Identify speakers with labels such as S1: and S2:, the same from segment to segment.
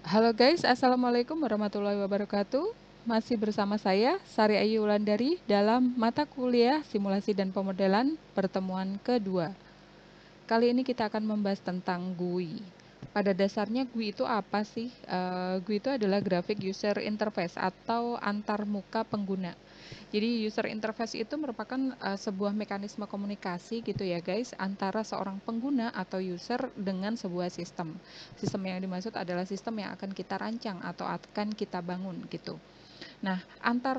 S1: Halo guys, Assalamualaikum warahmatullahi wabarakatuh. Masih bersama saya, Sari Ayu Wulandari, dalam mata kuliah simulasi dan pemodelan pertemuan kedua. Kali ini kita akan membahas tentang GUI. Pada dasarnya GUI itu apa sih? Uh, eh, GUI itu adalah Graphic User Interface atau antarmuka pengguna. Jadi user interface itu merupakan uh, sebuah mekanisme komunikasi gitu ya guys antara seorang pengguna atau user dengan sebuah sistem. Sistem yang dimaksud adalah sistem yang akan kita rancang atau akan kita bangun gitu. Nah, antar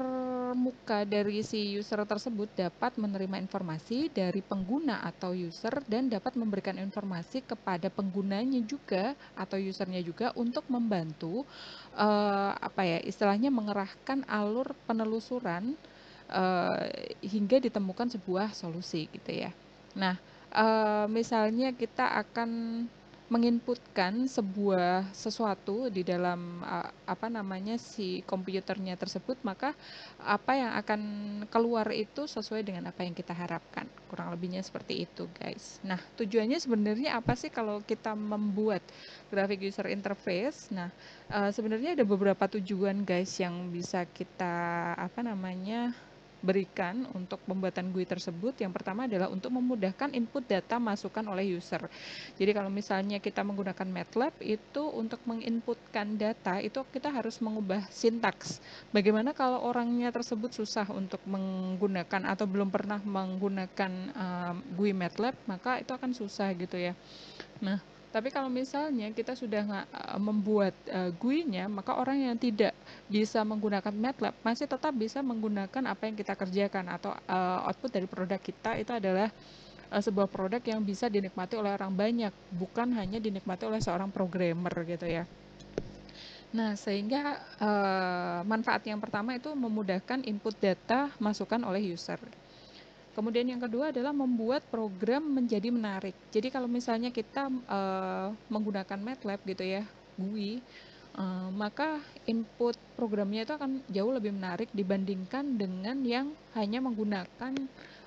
S1: muka dari si user tersebut dapat menerima informasi dari pengguna atau user dan dapat memberikan informasi kepada penggunanya juga atau usernya juga untuk membantu uh, apa ya istilahnya mengerahkan alur penelusuran Eh, hingga ditemukan sebuah solusi gitu ya. Nah, eh, misalnya kita akan menginputkan sebuah sesuatu di dalam uh, apa namanya si komputernya tersebut maka apa yang akan keluar itu sesuai dengan apa yang kita harapkan kurang lebihnya seperti itu guys nah tujuannya sebenarnya apa sih kalau kita membuat graphic user interface nah sebenarnya ada beberapa tujuan guys yang bisa kita apa namanya berikan untuk pembuatan GUI tersebut yang pertama adalah untuk memudahkan input data masukan oleh user. Jadi kalau misalnya kita menggunakan MATLAB itu untuk menginputkan data itu kita harus mengubah sintaks. Bagaimana kalau orangnya tersebut susah untuk menggunakan atau belum pernah menggunakan uh, GUI MATLAB maka itu akan susah gitu ya. Nah, tapi kalau misalnya kita sudah eh, membuat uh, GUI-nya, maka orang yang tidak bisa menggunakan MATLAB masih tetap bisa menggunakan apa yang kita kerjakan atau uh, output dari produk kita itu adalah uh, sebuah produk yang bisa dinikmati oleh orang banyak, bukan hanya dinikmati oleh seorang programmer gitu ya. Nah, sehingga uh, manfaat yang pertama itu memudahkan input data masukan oleh user. Kemudian yang kedua adalah membuat program menjadi menarik. Jadi kalau misalnya kita uh, menggunakan MATLAB gitu ya, GUI, uh, maka input programnya itu akan jauh lebih menarik dibandingkan dengan yang hanya menggunakan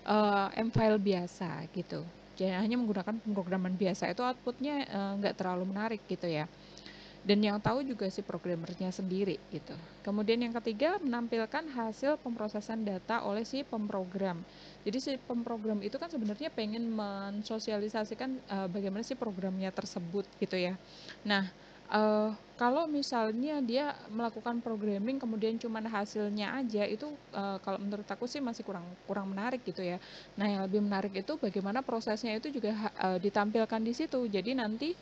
S1: uh, M-file biasa gitu. Jadi hanya menggunakan pemrograman biasa itu outputnya nggak uh, terlalu menarik gitu ya dan yang tahu juga si programmernya sendiri gitu. Kemudian yang ketiga menampilkan hasil pemrosesan data oleh si pemrogram. Jadi si pemprogram itu kan sebenarnya pengen mensosialisasikan uh, bagaimana sih programnya tersebut gitu ya. Nah, uh, kalau misalnya dia melakukan programming kemudian cuma hasilnya aja itu uh, kalau menurut aku sih masih kurang kurang menarik gitu ya. Nah yang lebih menarik itu bagaimana prosesnya itu juga uh, ditampilkan di situ. Jadi nanti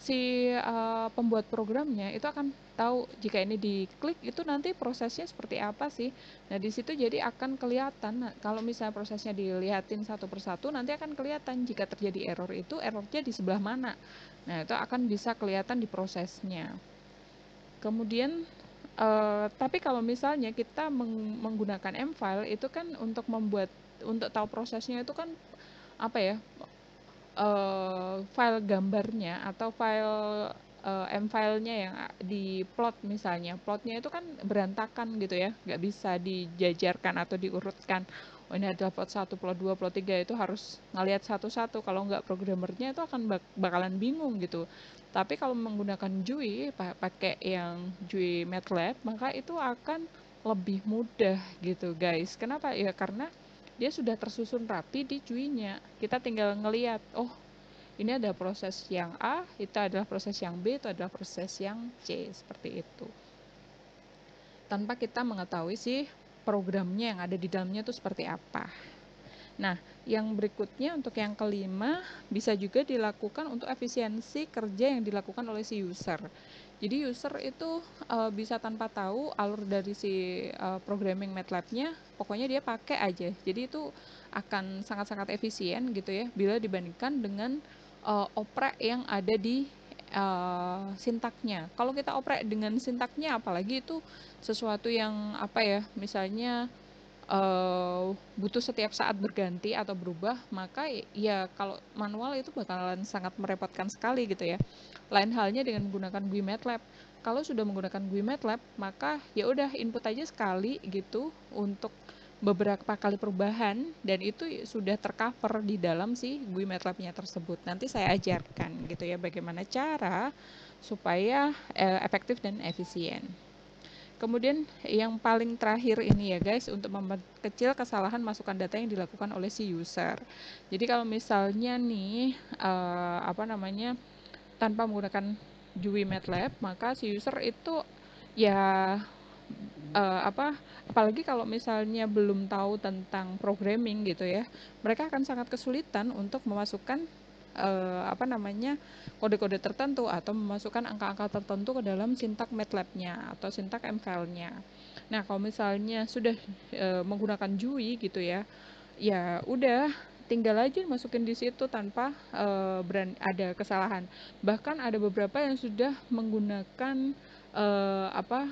S1: si uh, pembuat programnya itu akan tahu jika ini diklik itu nanti prosesnya seperti apa sih. Nah, di situ jadi akan kelihatan nah, kalau misalnya prosesnya dilihatin satu persatu nanti akan kelihatan jika terjadi error itu errornya di sebelah mana. Nah, itu akan bisa kelihatan di prosesnya. Kemudian Uh, tapi kalau misalnya kita meng menggunakan M file itu kan untuk membuat untuk tahu prosesnya itu kan apa ya uh, file gambarnya atau file uh, m filenya yang di plot misalnya plotnya itu kan berantakan gitu ya nggak bisa dijajarkan atau diurutkan oh ini adalah plot 1, plot 2, plot 3 itu harus ngelihat satu-satu kalau nggak programmernya itu akan bak bakalan bingung gitu tapi kalau menggunakan JUI pakai yang JUI MATLAB maka itu akan lebih mudah gitu guys kenapa ya karena dia sudah tersusun rapi di cuinya. Kita tinggal ngeliat, oh ini ada proses yang A, itu adalah proses yang B, itu adalah proses yang C, seperti itu. Tanpa kita mengetahui sih programnya yang ada di dalamnya itu seperti apa. Nah, yang berikutnya untuk yang kelima bisa juga dilakukan untuk efisiensi kerja yang dilakukan oleh si user. Jadi user itu uh, bisa tanpa tahu alur dari si uh, programming MATLAB-nya, pokoknya dia pakai aja. Jadi itu akan sangat-sangat efisien gitu ya bila dibandingkan dengan uh, oprek yang ada di uh, sintaknya. Kalau kita oprek dengan sintaknya apalagi itu sesuatu yang apa ya, misalnya uh, butuh setiap saat berganti atau berubah, maka ya kalau manual itu bakalan sangat merepotkan sekali gitu ya. Lain halnya dengan menggunakan GUI MATLAB. Kalau sudah menggunakan GUI MATLAB, maka ya udah input aja sekali gitu untuk beberapa kali perubahan dan itu sudah tercover di dalam si GUI MATLAB-nya tersebut. Nanti saya ajarkan gitu ya bagaimana cara supaya eh, efektif dan efisien. Kemudian yang paling terakhir ini ya guys untuk memperkecil kesalahan masukan data yang dilakukan oleh si user. Jadi kalau misalnya nih uh, apa namanya tanpa menggunakan GUI MATLAB maka si user itu ya uh, apa apalagi kalau misalnya belum tahu tentang programming gitu ya mereka akan sangat kesulitan untuk memasukkan eh, apa namanya kode-kode tertentu atau memasukkan angka-angka tertentu ke dalam sintak MATLAB-nya atau sintak MFAL-nya. Nah, kalau misalnya sudah eh, menggunakan JUI gitu ya, ya udah tinggal aja masukin di situ tanpa eh, brand, ada kesalahan. Bahkan ada beberapa yang sudah menggunakan eh, apa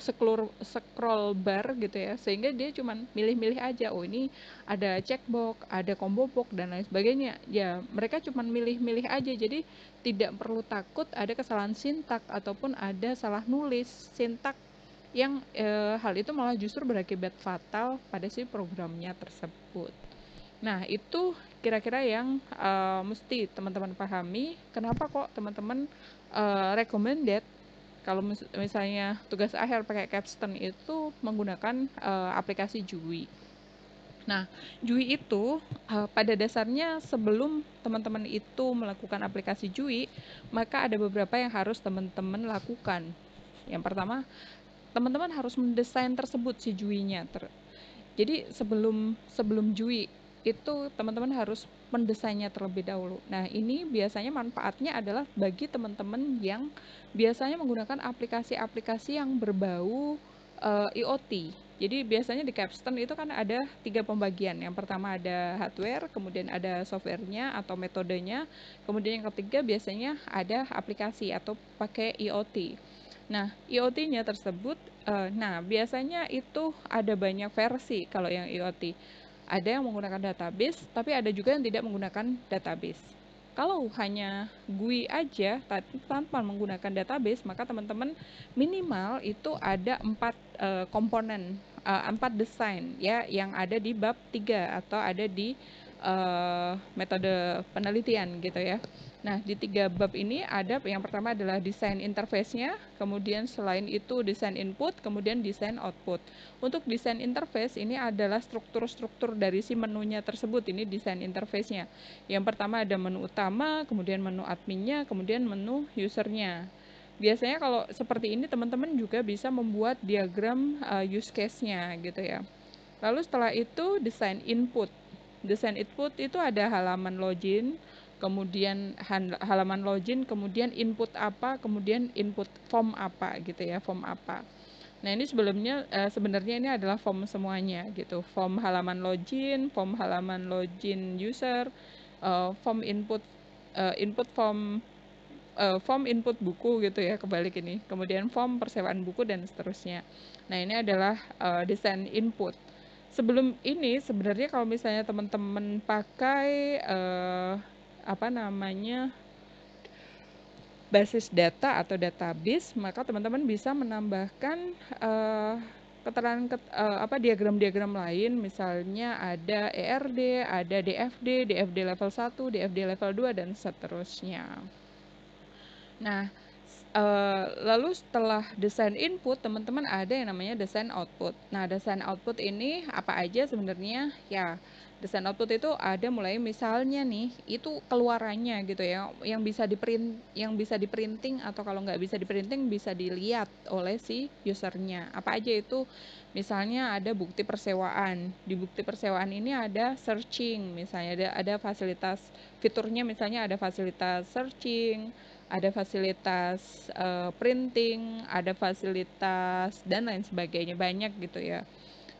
S1: scroll scroll bar gitu ya sehingga dia cuman milih-milih aja oh ini ada checkbox ada combo box dan lain sebagainya ya mereka cuman milih-milih aja jadi tidak perlu takut ada kesalahan sintak ataupun ada salah nulis sintak yang e, hal itu malah justru berakibat fatal pada si programnya tersebut. Nah, itu kira-kira yang uh, mesti teman-teman pahami kenapa kok teman-teman uh, recommended kalau misalnya tugas akhir pakai capstone itu menggunakan uh, aplikasi JUI. Nah, JUI itu uh, pada dasarnya sebelum teman-teman itu melakukan aplikasi JUI, maka ada beberapa yang harus teman-teman lakukan. Yang pertama, teman-teman harus mendesain tersebut si JUI-nya. Ter Jadi sebelum sebelum JUI itu teman-teman harus mendesainnya terlebih dahulu. Nah, ini biasanya manfaatnya adalah bagi teman-teman yang biasanya menggunakan aplikasi-aplikasi yang berbau uh, eh, IoT. Jadi biasanya di capstone itu kan ada tiga pembagian. Yang pertama ada hardware, kemudian ada softwarenya atau metodenya, kemudian yang ketiga biasanya ada aplikasi atau pakai IoT. Nah, IoT-nya tersebut, uh, nah biasanya itu ada banyak versi kalau yang IoT ada yang menggunakan database, tapi ada juga yang tidak menggunakan database. Kalau hanya GUI aja tanpa menggunakan database, maka teman-teman minimal itu ada empat uh, komponen, uh, empat desain ya yang ada di bab 3 atau ada di uh, metode penelitian gitu ya. Nah, di tiga bab ini ada yang pertama adalah desain interface-nya, kemudian selain itu desain input, kemudian desain output. Untuk desain interface ini adalah struktur-struktur dari si menunya tersebut, ini desain interface-nya. Yang pertama ada menu utama, kemudian menu adminnya, kemudian menu usernya. Biasanya kalau seperti ini teman-teman juga bisa membuat diagram uh, use case-nya gitu ya. Lalu setelah itu desain input. Desain input itu ada halaman login, kemudian halaman login, kemudian input apa, kemudian input form apa gitu ya, form apa. Nah, ini sebelumnya eh, sebenarnya ini adalah form semuanya gitu. Form halaman login, form halaman login user, eh, form input eh, input form form input buku gitu ya, kebalik ini. Kemudian form persewaan buku dan seterusnya. Nah, ini adalah desain input sebelum ini sebenarnya kalau misalnya teman-teman pakai apa namanya basis data atau database, maka teman-teman bisa menambahkan uh, keterangan ket, uh, apa diagram-diagram lain misalnya ada ERD, ada DFD, DFD level 1, DFD level 2 dan seterusnya. Nah, uh, lalu setelah desain input, teman-teman ada yang namanya desain output. Nah, desain output ini apa aja sebenarnya? Ya, desain output itu ada mulai misalnya nih itu keluarannya gitu ya yang bisa di print yang bisa di printing atau kalau nggak bisa di printing bisa dilihat oleh si usernya apa aja itu misalnya ada bukti persewaan di bukti persewaan ini ada searching misalnya ada ada fasilitas fiturnya misalnya ada fasilitas searching ada fasilitas uh, printing ada fasilitas dan lain sebagainya banyak gitu ya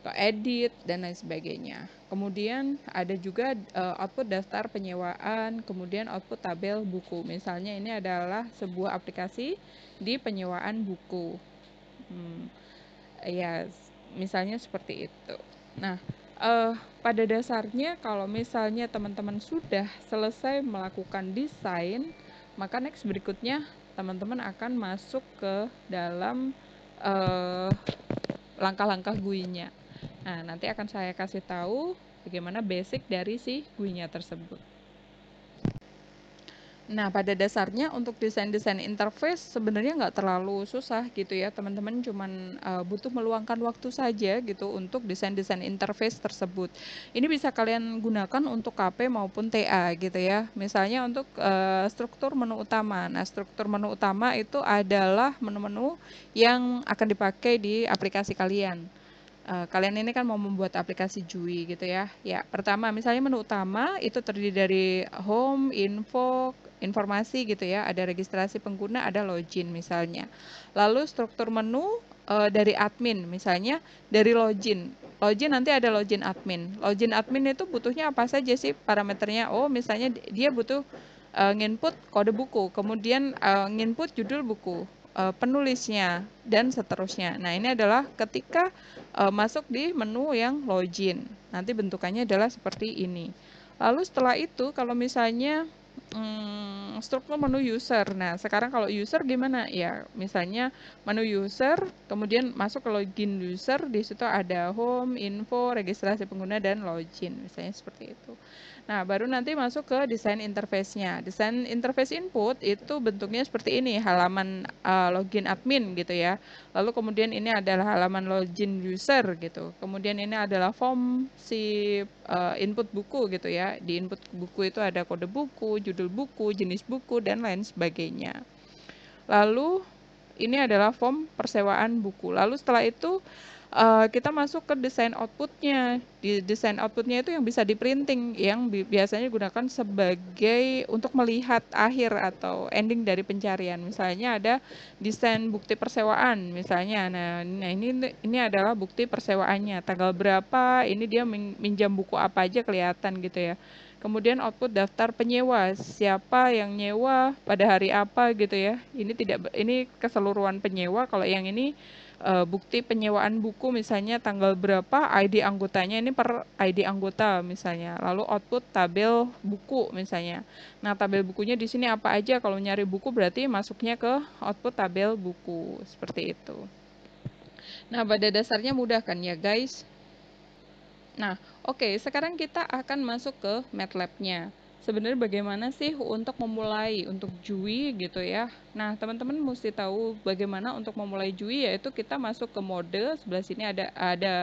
S1: atau edit dan lain sebagainya. Kemudian ada juga uh, output daftar penyewaan, kemudian output tabel buku. Misalnya ini adalah sebuah aplikasi di penyewaan buku. Hmm, ya, misalnya seperti itu. Nah, uh, pada dasarnya kalau misalnya teman-teman sudah selesai melakukan desain, maka next berikutnya teman-teman akan masuk ke dalam eh, langkah-langkah uh, langkah -langkah GUI-nya. Nah, nanti akan saya kasih tahu bagaimana basic dari si GUI-nya tersebut. Nah, pada dasarnya untuk desain-desain interface sebenarnya nggak terlalu susah gitu ya, teman-teman. Cuman uh, butuh meluangkan waktu saja gitu untuk desain-desain interface tersebut. Ini bisa kalian gunakan untuk KP maupun TA gitu ya. Misalnya untuk uh, struktur menu utama. Nah, struktur menu utama itu adalah menu-menu yang akan dipakai di aplikasi kalian. Eh, kalian ini kan mau membuat aplikasi JUI gitu ya. Ya, pertama misalnya menu utama itu terdiri dari home, info, informasi gitu ya, ada registrasi pengguna, ada login misalnya. Lalu struktur menu uh, dari admin misalnya dari login. Login nanti ada login admin. Login admin itu butuhnya apa saja sih parameternya? Oh, misalnya dia butuh uh, nginput kode buku, kemudian uh, nginput judul buku Eh, penulisnya, dan seterusnya. Nah, ini adalah ketika eh, masuk di menu yang login. Nanti bentukannya adalah seperti ini. Lalu setelah itu, kalau misalnya hmm, struktur menu user. Nah, sekarang kalau user gimana? Ya, misalnya menu user, kemudian masuk ke login user, di situ ada home, info, registrasi pengguna, dan login. Misalnya seperti itu. Nah, baru nanti masuk ke desain interface-nya. Desain interface input itu bentuknya seperti ini, halaman uh, login admin gitu ya. Lalu kemudian ini adalah halaman login user gitu. Kemudian ini adalah form si uh, input buku gitu ya. Di input buku itu ada kode buku, judul buku, jenis buku dan lain sebagainya. Lalu ini adalah form persewaan buku. Lalu setelah itu Eh, kita masuk ke desain outputnya. Di desain outputnya itu yang bisa di printing, yang bi biasanya digunakan sebagai untuk melihat akhir atau ending dari pencarian. Misalnya ada desain bukti persewaan, misalnya. Nah, nah ini ini adalah bukti persewaannya, tanggal berapa, ini dia minjam buku apa aja kelihatan gitu ya. Kemudian output daftar penyewa, siapa yang nyewa pada hari apa gitu ya. Ini tidak ini keseluruhan penyewa kalau yang ini uh, bukti penyewaan buku misalnya tanggal berapa, ID anggotanya ini per ID anggota misalnya. Lalu output tabel buku misalnya. Nah, tabel bukunya di sini apa aja? Kalau nyari buku berarti masuknya ke output tabel buku seperti itu. Nah, pada dasarnya mudah kan ya, guys? Nah, oke, okay, sekarang kita akan masuk ke MATLAB-nya sebenarnya bagaimana sih untuk memulai untuk jui gitu ya. Nah, teman-teman mesti tahu bagaimana untuk memulai jui yaitu kita masuk ke mode sebelah sini ada ada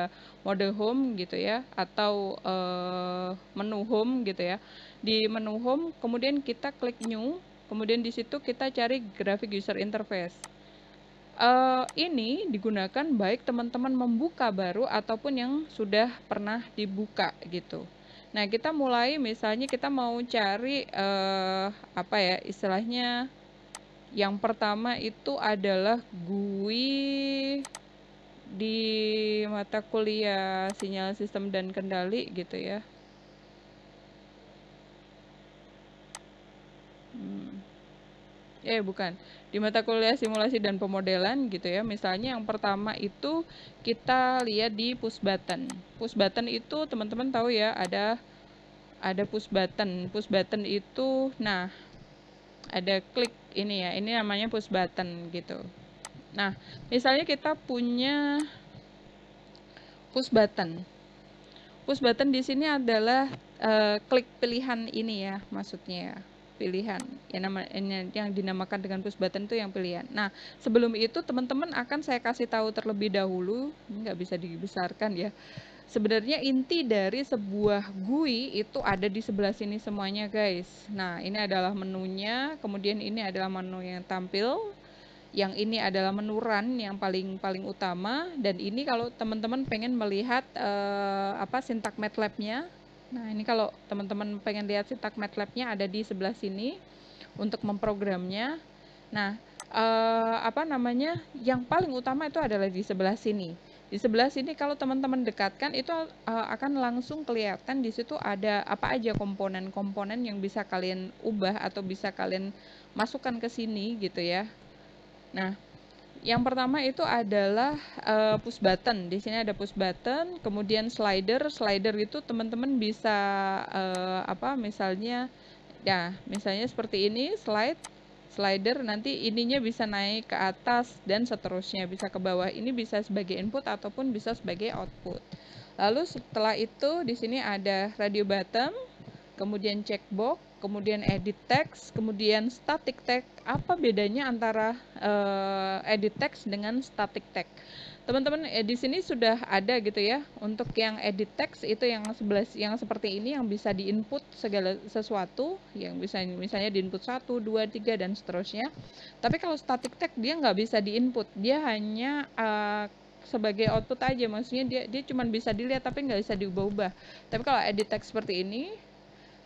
S1: mode home gitu ya atau uh, menu home gitu ya. Di menu home kemudian kita klik new, kemudian di situ kita cari graphic user interface. Uh, ini digunakan baik teman-teman membuka baru ataupun yang sudah pernah dibuka gitu. Nah, kita mulai misalnya kita mau cari uh, apa ya istilahnya yang pertama itu adalah GUI di mata kuliah sinyal sistem dan kendali gitu ya. Hmm eh bukan di mata kuliah simulasi dan pemodelan gitu ya misalnya yang pertama itu kita lihat di push button push button itu teman-teman tahu ya ada ada push button push button itu nah ada klik ini ya ini namanya push button gitu nah misalnya kita punya push button push button di sini adalah uh, klik pilihan ini ya maksudnya ya pilihan yang, nama, yang dinamakan dengan push button itu yang pilihan. Nah sebelum itu teman-teman akan saya kasih tahu terlebih dahulu, nggak bisa dibesarkan ya. Sebenarnya inti dari sebuah GUI itu ada di sebelah sini semuanya guys. Nah ini adalah menunya, kemudian ini adalah menu yang tampil, yang ini adalah menu run yang paling paling utama dan ini kalau teman-teman pengen melihat eh, apa sintak MATLAB-nya Nah, ini kalau teman-teman pengen lihat Sitak MATLAB-nya ada di sebelah sini untuk memprogramnya. Nah, eh, apa namanya? Yang paling utama itu adalah di sebelah sini. Di sebelah sini kalau teman-teman dekatkan itu eh, akan langsung kelihatan di situ ada apa aja komponen-komponen yang bisa kalian ubah atau bisa kalian masukkan ke sini gitu ya. Nah, yang pertama itu adalah uh, push button. Di sini ada push button, kemudian slider. Slider itu teman-teman bisa uh, apa misalnya ya, misalnya seperti ini slide slider nanti ininya bisa naik ke atas dan seterusnya bisa ke bawah. Ini bisa sebagai input ataupun bisa sebagai output. Lalu setelah itu di sini ada radio button kemudian checkbox, kemudian edit text, kemudian static text. Apa bedanya antara uh, edit text dengan static text? Teman-teman eh, di sini sudah ada gitu ya. Untuk yang edit text itu yang sebelah yang seperti ini yang bisa diinput segala sesuatu, yang bisa misalnya diinput 1, 2, 3 dan seterusnya. Tapi kalau static text dia nggak bisa diinput. Dia hanya uh, sebagai output aja maksudnya dia dia cuma bisa dilihat tapi nggak bisa diubah-ubah tapi kalau edit text seperti ini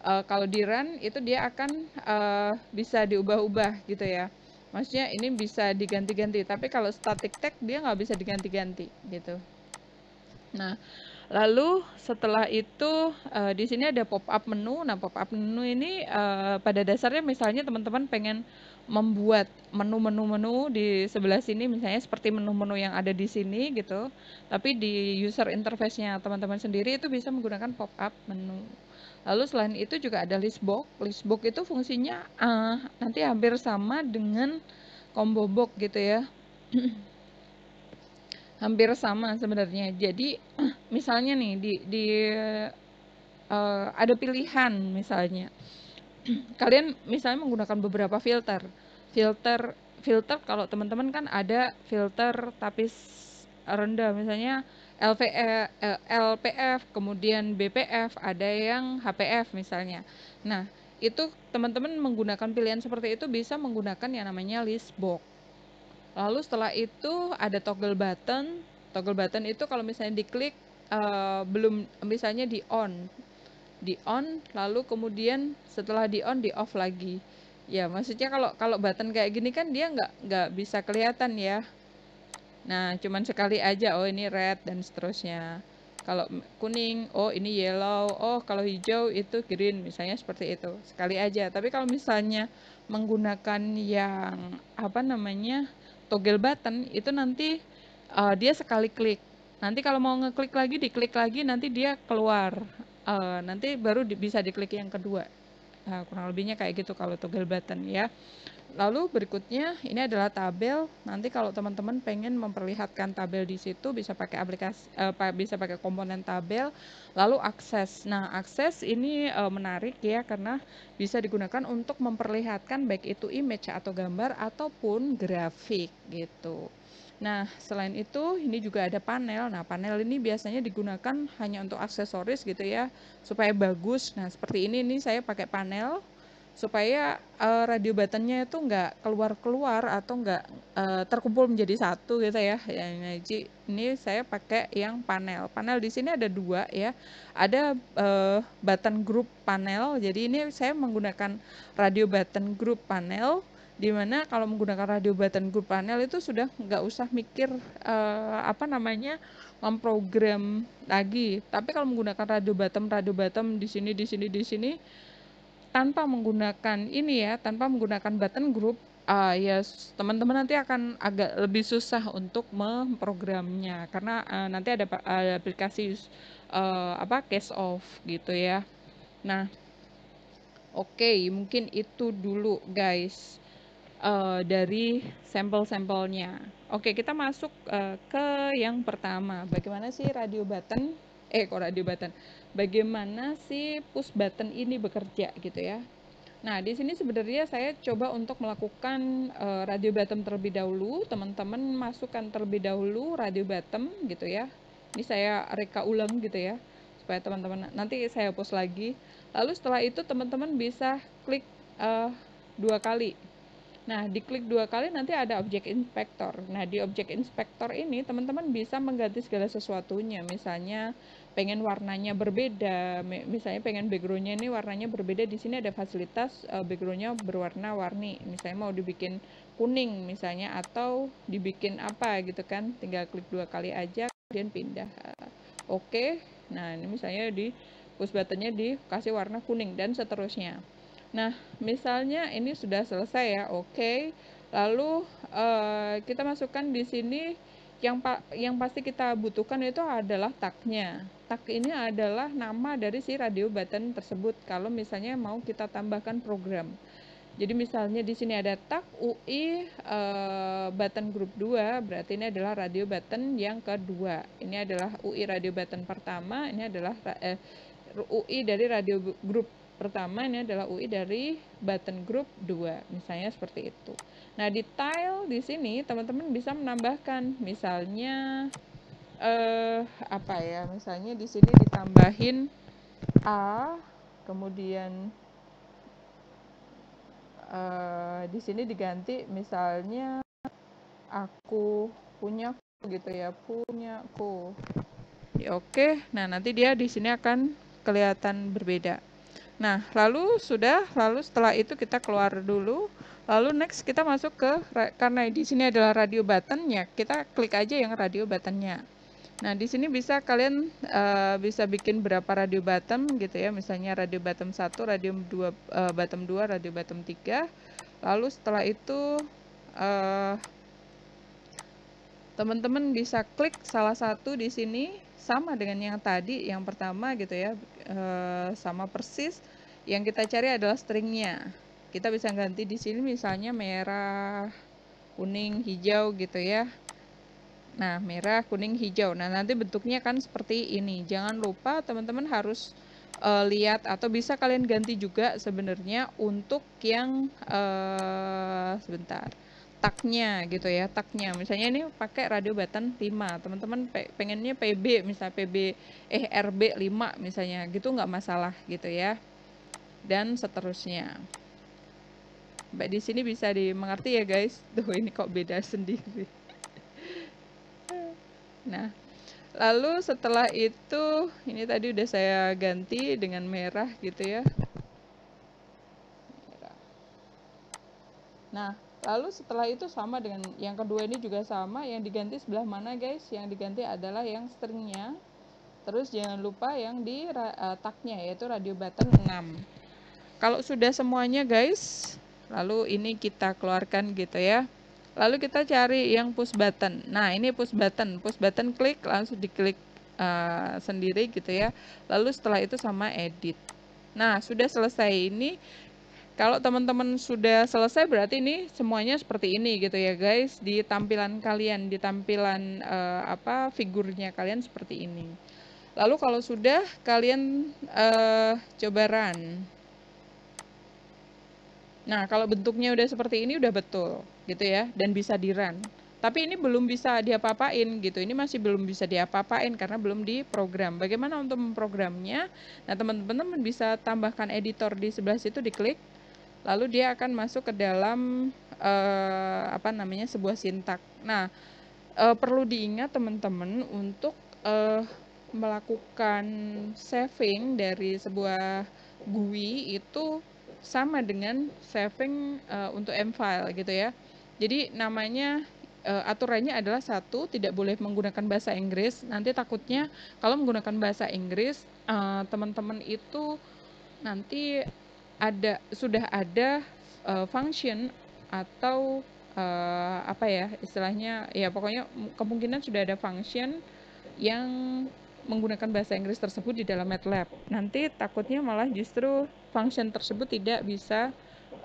S1: uh, kalau di run itu dia akan uh, bisa diubah-ubah gitu ya maksudnya ini bisa diganti-ganti tapi kalau static tag dia nggak bisa diganti-ganti gitu nah lalu setelah itu uh, di sini ada pop up menu nah pop up menu ini uh, pada dasarnya misalnya teman-teman pengen membuat menu-menu-menu di sebelah sini misalnya seperti menu-menu yang ada di sini gitu tapi di user interface-nya teman-teman sendiri itu bisa menggunakan pop up menu Lalu selain itu juga ada listbox, listbox itu fungsinya uh, nanti hampir sama dengan combo box gitu ya. hampir sama sebenarnya. Jadi misalnya nih di di uh, ada pilihan misalnya. Kalian misalnya menggunakan beberapa filter. Filter filter kalau teman-teman kan ada filter tapis rendah misalnya LPF, eh, LPF, kemudian BPF, ada yang HPF misalnya. Nah, itu teman-teman menggunakan pilihan seperti itu bisa menggunakan yang namanya list box. Lalu setelah itu ada toggle button. Toggle button itu kalau misalnya diklik uh, belum misalnya di on. Di on lalu kemudian setelah di on di off lagi. Ya, maksudnya kalau kalau button kayak gini kan dia nggak nggak bisa kelihatan ya Nah, cuman sekali aja oh ini red dan seterusnya. Kalau kuning, oh ini yellow, oh kalau hijau itu green misalnya seperti itu. Sekali aja. Tapi kalau misalnya menggunakan yang apa namanya? toggle button itu nanti uh, dia sekali klik. Nanti kalau mau ngeklik lagi, diklik lagi nanti dia keluar. Uh, nanti baru di, bisa diklik yang kedua. Nah, kurang lebihnya kayak gitu kalau toggle button ya. Lalu berikutnya ini adalah tabel. Nanti kalau teman-teman pengen memperlihatkan tabel di situ bisa pakai aplikasi eh, bisa pakai komponen tabel lalu akses. Nah, akses ini eh, menarik ya karena bisa digunakan untuk memperlihatkan baik itu image atau gambar ataupun grafik gitu. Nah, selain itu ini juga ada panel. Nah, panel ini biasanya digunakan hanya untuk aksesoris gitu ya, supaya bagus. Nah, seperti ini ini saya pakai panel supaya uh, radio buttonnya itu nggak keluar-keluar atau nggak uh, terkumpul menjadi satu gitu ya. yang nah, ini saya pakai yang panel. Panel di sini ada dua ya. Ada uh, eh, button group panel. Jadi ini saya menggunakan radio button group panel dimana kalau menggunakan radio button group panel itu sudah nggak usah mikir uh, apa namanya memprogram lagi tapi kalau menggunakan radio bottom radio bottom di sini di sini di sini tanpa menggunakan ini ya, tanpa menggunakan button group, uh, ya teman-teman nanti akan agak lebih susah untuk memprogramnya karena uh, nanti ada uh, aplikasi uh, apa case off gitu ya. Nah, oke okay, mungkin itu dulu guys uh, dari sampel-sampelnya. Oke, okay, kita masuk uh, ke yang pertama. Bagaimana sih radio button? eh button Bagaimana sih push button ini bekerja gitu ya. Nah, di sini sebenarnya saya coba untuk melakukan uh, radio button terlebih dahulu. Teman-teman masukkan terlebih dahulu radio button gitu ya. Ini saya reka ulang gitu ya. Supaya teman-teman nanti saya push lagi. Lalu setelah itu teman-teman bisa klik uh, dua kali. Nah, diklik dua kali nanti ada objek inspektor. Nah, di objek inspektor ini teman-teman bisa mengganti segala sesuatunya. Misalnya pengen warnanya berbeda misalnya pengen backgroundnya ini warnanya berbeda di sini ada fasilitas eh, backgroundnya berwarna-warni misalnya mau dibikin kuning misalnya atau dibikin apa gitu kan tinggal klik dua kali aja kemudian pindah oke nah ini misalnya di push buttonnya dikasih warna kuning dan seterusnya nah misalnya ini sudah selesai ya oke lalu eh, kita masukkan di sini yang pa yang pasti kita butuhkan itu adalah tagnya. Tag ini adalah nama dari si radio button tersebut kalau misalnya mau kita tambahkan program. Jadi misalnya di sini ada tag UI e, eh, button group 2, berarti ini adalah radio button yang kedua. Ini adalah UI radio button pertama, ini adalah eh, UI dari radio group pertama ini adalah UI dari button group 2 misalnya seperti itu nah di tile di sini teman-teman bisa menambahkan misalnya eh apa ya misalnya di sini ditambahin A kemudian eh, di sini diganti misalnya aku punya gitu ya punya ya, oke nah nanti dia di sini akan kelihatan berbeda Nah, lalu sudah, lalu setelah itu kita keluar dulu. Lalu next kita masuk ke karena di sini adalah radio button ya kita klik aja yang radio buttonnya. Nah, di sini bisa kalian uh, bisa bikin berapa radio button gitu ya. Misalnya radio button 1, radio 2, uh, bottom 2, radio button 3. Lalu setelah itu eh, teman-teman bisa klik salah satu di sini sama dengan yang tadi yang pertama gitu ya. Eh, sama persis yang kita cari adalah stringnya kita bisa ganti di sini misalnya merah kuning hijau gitu ya nah merah kuning hijau nah nanti bentuknya kan seperti ini jangan lupa teman-teman harus uh, lihat atau bisa kalian ganti juga sebenarnya untuk yang uh, sebentar taknya gitu ya taknya misalnya ini pakai radio button 5 teman-teman pe pengennya PB misalnya PB eh RB 5 misalnya gitu nggak masalah gitu ya dan seterusnya Mbak di sini bisa dimengerti ya guys tuh ini kok beda sendiri nah lalu setelah itu ini tadi udah saya ganti dengan merah gitu ya nah Lalu setelah itu sama dengan yang kedua ini juga sama, yang diganti sebelah mana guys? Yang diganti adalah yang stringnya. Terus jangan lupa yang di uh, eh, taknya yaitu radio button 6. Kalau sudah semuanya guys, lalu ini kita keluarkan gitu ya. Lalu kita cari yang push button. Nah ini push button, push button klik langsung diklik uh, sendiri gitu ya. Lalu setelah itu sama edit. Nah sudah selesai ini kalau teman-teman sudah selesai berarti ini semuanya seperti ini gitu ya guys di tampilan kalian di tampilan uh, apa figurnya kalian seperti ini. Lalu kalau sudah kalian uh, coba run. Nah, kalau bentuknya udah seperti ini udah betul gitu ya dan bisa di-run. Tapi ini belum bisa diapa-apain gitu. Ini masih belum bisa diapa-apain karena belum diprogram. Bagaimana untuk memprogramnya? Nah, teman-teman bisa tambahkan editor di sebelah situ diklik lalu dia akan masuk ke dalam uh, apa namanya sebuah sintak. Nah, uh, perlu diingat teman-teman untuk uh, melakukan saving dari sebuah GUI itu sama dengan saving uh, untuk M-file gitu ya. Jadi namanya uh, aturannya adalah satu tidak boleh menggunakan bahasa Inggris. Nanti takutnya kalau menggunakan bahasa Inggris teman-teman uh, teman -teman itu nanti ada sudah ada uh, function atau uh, apa ya istilahnya ya pokoknya kemungkinan sudah ada function yang menggunakan bahasa Inggris tersebut di dalam MATLAB. Nanti takutnya malah justru function tersebut tidak bisa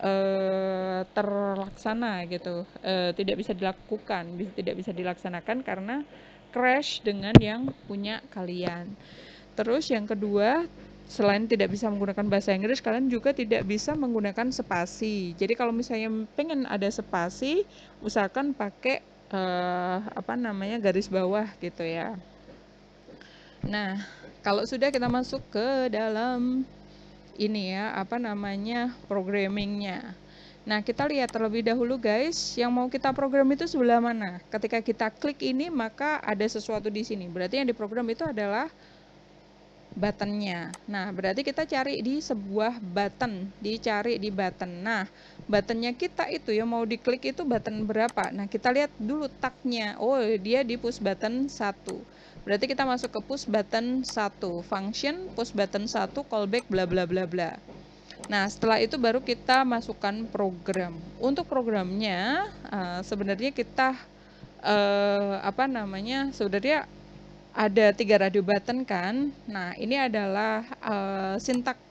S1: uh, terlaksana gitu, uh, tidak bisa dilakukan, tidak bisa dilaksanakan karena crash dengan yang punya kalian. Terus yang kedua, selain tidak bisa menggunakan bahasa Inggris, kalian juga tidak bisa menggunakan spasi. Jadi kalau misalnya pengen ada spasi, usahakan pakai eh, apa namanya garis bawah gitu ya. Nah, kalau sudah kita masuk ke dalam ini ya, apa namanya programmingnya. Nah, kita lihat terlebih dahulu guys, yang mau kita program itu sebelah mana? Ketika kita klik ini, maka ada sesuatu di sini. Berarti yang diprogram itu adalah buttonnya. Nah, berarti kita cari di sebuah button, dicari di button. Nah, buttonnya kita itu ya mau diklik itu button berapa. Nah, kita lihat dulu tagnya. Oh, dia di push button 1. Berarti kita masuk ke push button 1, function push button 1 callback bla bla bla bla. Nah, setelah itu baru kita masukkan program. Untuk programnya eh, sebenarnya kita eh, apa namanya? Sebenarnya ada tiga radio button kan. Nah, ini adalah uh, sintak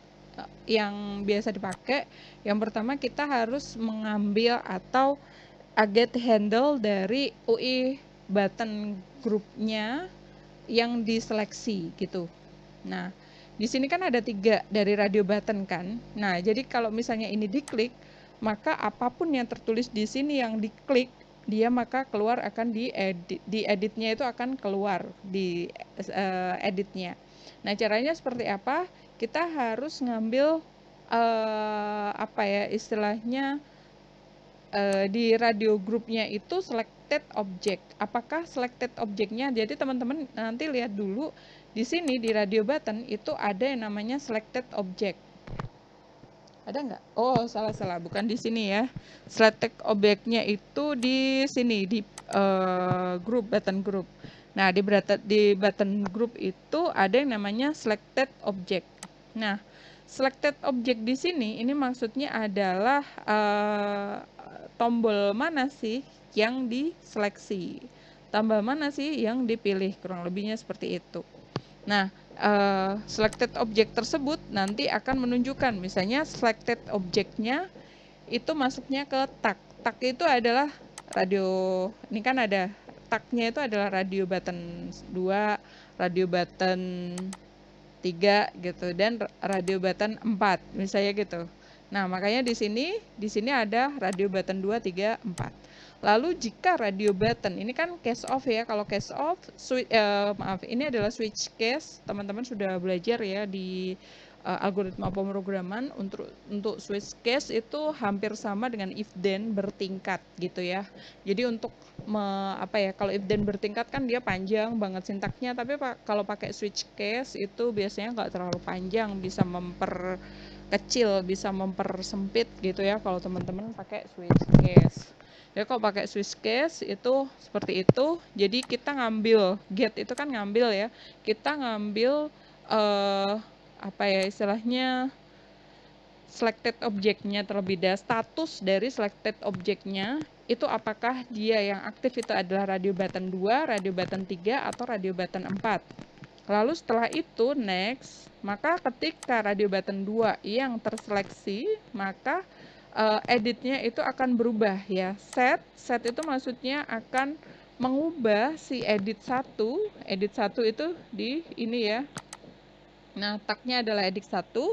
S1: yang biasa dipakai. Yang pertama kita harus mengambil atau aget handle dari UI button grupnya yang diseleksi gitu. Nah, di sini kan ada tiga dari radio button kan. Nah, jadi kalau misalnya ini diklik, maka apapun yang tertulis di sini yang diklik dia maka keluar akan di edit di editnya itu akan keluar di uh, editnya nah caranya seperti apa kita harus ngambil uh, apa ya istilahnya uh, di radio grupnya itu selected object apakah selected objectnya jadi teman-teman nanti lihat dulu di sini di radio button itu ada yang namanya selected object ada nggak? Oh, salah-salah, bukan di sini ya. Sletek objeknya itu di sini di uh, group button group. Nah, di button group itu ada yang namanya selected object. Nah, selected object di sini ini maksudnya adalah uh, tombol mana sih yang diseleksi. Tombol mana sih yang dipilih kurang lebihnya seperti itu. Nah, uh, selected object tersebut nanti akan menunjukkan misalnya selected objectnya itu masuknya ke tag. Tag itu adalah radio ini kan ada tagnya itu adalah radio button 2, radio button 3 gitu dan radio button 4 misalnya gitu. Nah, makanya di sini di sini ada radio button 2 3 4. Lalu jika radio button, ini kan case off ya. Kalau case off, switch, eh, maaf, ini adalah switch case. Teman-teman sudah belajar ya di uh, algoritma pemrograman untuk untuk switch case itu hampir sama dengan if then bertingkat gitu ya. Jadi untuk me, apa ya kalau if then bertingkat kan dia panjang banget sintaknya tapi pak, kalau pakai switch case itu biasanya nggak terlalu panjang bisa memper kecil, bisa mempersempit gitu ya kalau teman-teman pakai switch case. Jadi ya, kalau pakai Swiss case itu seperti itu. Jadi kita ngambil get itu kan ngambil ya. Kita ngambil uh, apa ya istilahnya selected objeknya terlebih dahulu status dari selected objeknya itu apakah dia yang aktif itu adalah radio button 2, radio button 3 atau radio button 4. Lalu setelah itu next, maka ketika radio button 2 yang terseleksi, maka uh, editnya itu akan berubah ya. Set, set itu maksudnya akan mengubah si edit satu. edit satu itu di ini ya. Nah, taknya adalah edit satu,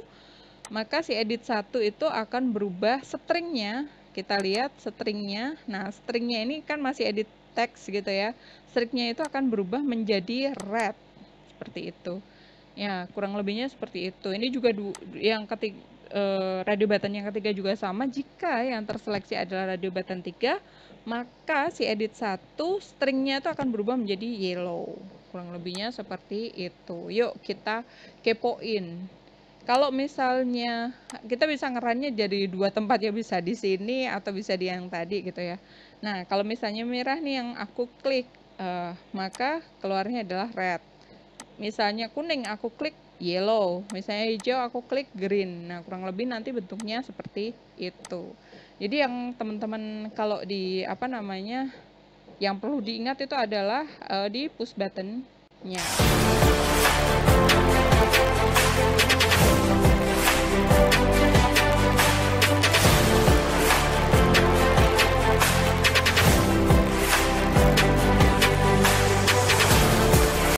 S1: maka si edit satu itu akan berubah stringnya. Kita lihat stringnya. Nah, stringnya ini kan masih edit text gitu ya. Stringnya itu akan berubah menjadi red seperti itu. Ya, kurang lebihnya seperti itu. Ini juga yang ketik Eh, radio button yang ketiga juga sama. Jika yang terseleksi adalah button 3, maka si edit 1 stringnya itu akan berubah menjadi yellow. Kurang lebihnya seperti itu. Yuk kita kepoin. Kalau misalnya kita bisa ngerannya jadi dua tempat ya bisa di sini atau bisa di yang tadi gitu ya. Nah kalau misalnya merah nih yang aku klik, uh, maka keluarnya adalah red misalnya kuning aku klik yellow misalnya hijau aku klik green nah kurang lebih nanti bentuknya seperti itu jadi yang teman-teman kalau di apa namanya yang perlu diingat itu adalah uh, di push buttonnya